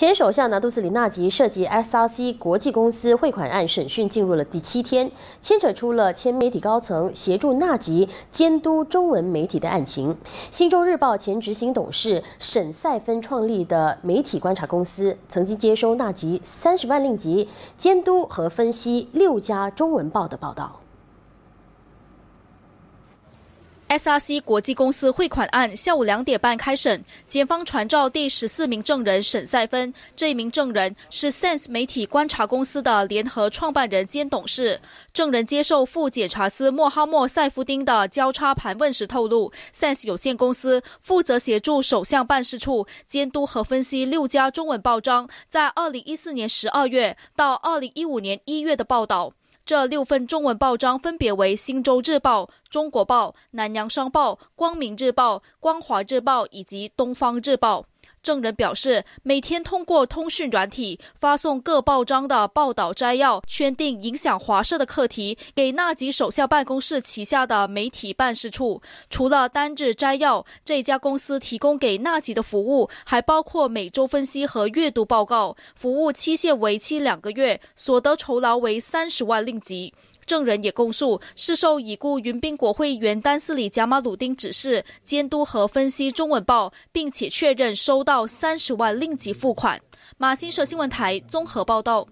前首相拿督斯里纳吉涉及 SRC 国际公司汇款案审讯进入了第七天，牵扯出了前媒体高层协助纳吉监督中文媒体的案情。《新洲日报》前执行董事沈赛芬创立的媒体观察公司，曾经接收纳吉三十万令吉监督和分析六家中文报的报道。SRC 国际公司汇款案下午两点半开审，检方传召第十四名证人沈赛芬。这一名证人是 Sense 媒体观察公司的联合创办人兼董事。证人接受副检察司莫哈莫·塞夫丁的交叉盘问时透露，Sense 有限公司负责协助首相办事处监督和分析六家中文报章在二零一四年十二月到二零一五年一月的报道。这六份中文报章分别为《新洲日报》《中国报》《南阳商报》《光明日报》《光华日报》以及《东方日报》。证人表示，每天通过通讯软体发送各报章的报道摘要，圈定影响华社的课题，给纳吉手下办公室旗下的媒体办事处。除了单日摘要，这家公司提供给纳吉的服务还包括每周分析和阅读报告。服务期限为期两个月，所得酬劳为三十万令吉。证人也供述，是受已故云宾国会议员丹斯里贾马鲁丁指示，监督和分析《中文报》，并且确认收到三十万令吉付款。马新社新闻台综合报道。